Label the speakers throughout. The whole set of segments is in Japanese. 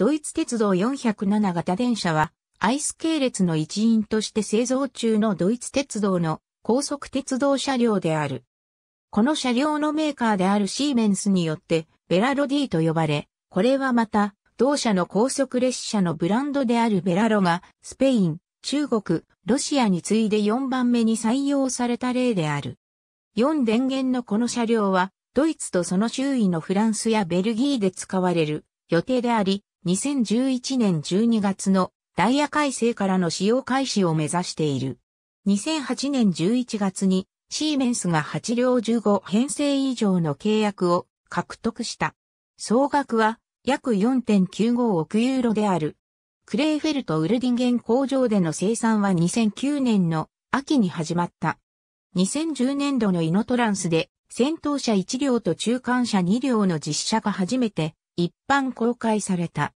Speaker 1: ドイツ鉄道407型電車は、アイス系列の一員として製造中のドイツ鉄道の高速鉄道車両である。この車両のメーカーであるシーメンスによってベラロディと呼ばれ、これはまた同社の高速列車のブランドであるベラロがスペイン、中国、ロシアに次いで4番目に採用された例である。4電源のこの車両はドイツとその周囲のフランスやベルギーで使われる予定であり、2011年12月のダイヤ改正からの使用開始を目指している。2008年11月にシーメンスが8両15編成以上の契約を獲得した。総額は約4.95億ユーロである。クレーフェルト・ウルディンゲン工場での生産は2009年の秋に始まった。2010年度のイノトランスで戦闘車1両と中間車2両の実車が初めて一般公開された。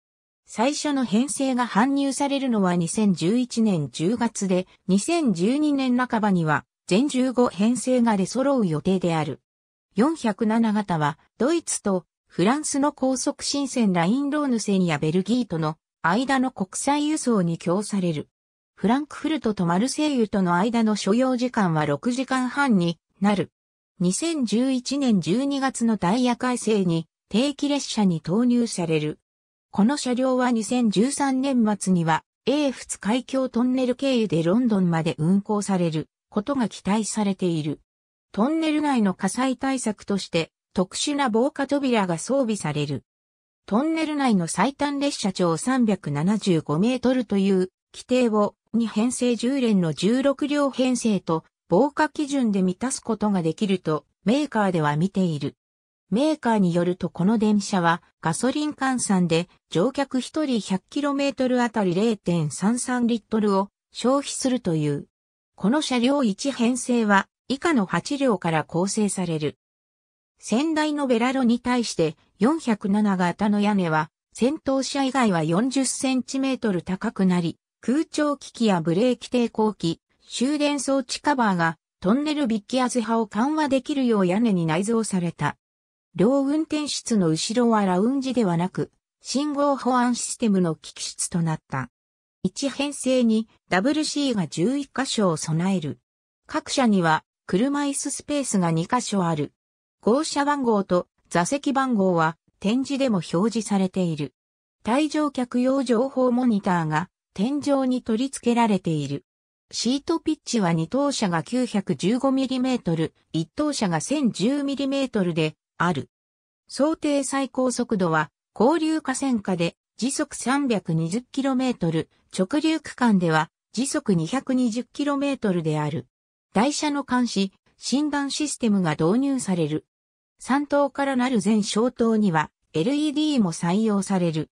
Speaker 1: 最初の編成が搬入されるのは2011年10月で、2012年半ばには全15編成が出揃う予定である。407型は、ドイツとフランスの高速新線ラインローヌ線やベルギーとの間の国際輸送に供される。フランクフルトとマルセイユとの間の所要時間は6時間半になる。2011年12月のダイヤ改正に定期列車に投入される。この車両は2013年末には、英仏海峡トンネル経由でロンドンまで運行されることが期待されている。トンネル内の火災対策として、特殊な防火扉が装備される。トンネル内の最短列車長375メートルという規定を2編成10連の16両編成と防火基準で満たすことができるとメーカーでは見ている。メーカーによるとこの電車はガソリン換算で乗客1人 100km あたり0.33リットルを消費するという。この車両1編成は以下の8両から構成される。先代のベラロに対して407型の屋根は先頭車以外は40センチメートル高くなり、空調機器やブレーキ抵抗機、終電装置カバーがトンネルビッキアズ派を緩和できるよう屋根に内蔵された。両運転室の後ろはラウンジではなく、信号保安システムの機器室となった。1編成に WC が11箇所を備える。各社には車椅子スペースが2箇所ある。号車番号と座席番号は展示でも表示されている。対乗客用情報モニターが天井に取り付けられている。シートピッチは2等車が 915mm、1等車が 1010mm である。想定最高速度は、交流河川下で時速 320km、直流区間では時速 220km である。台車の監視、診断システムが導入される。3灯からなる全小灯には LED も採用される。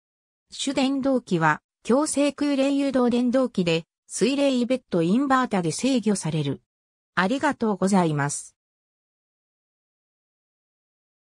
Speaker 1: 主電動機は強制空冷誘導電動機で水冷イベットインバータで制御される。ありがとうございます。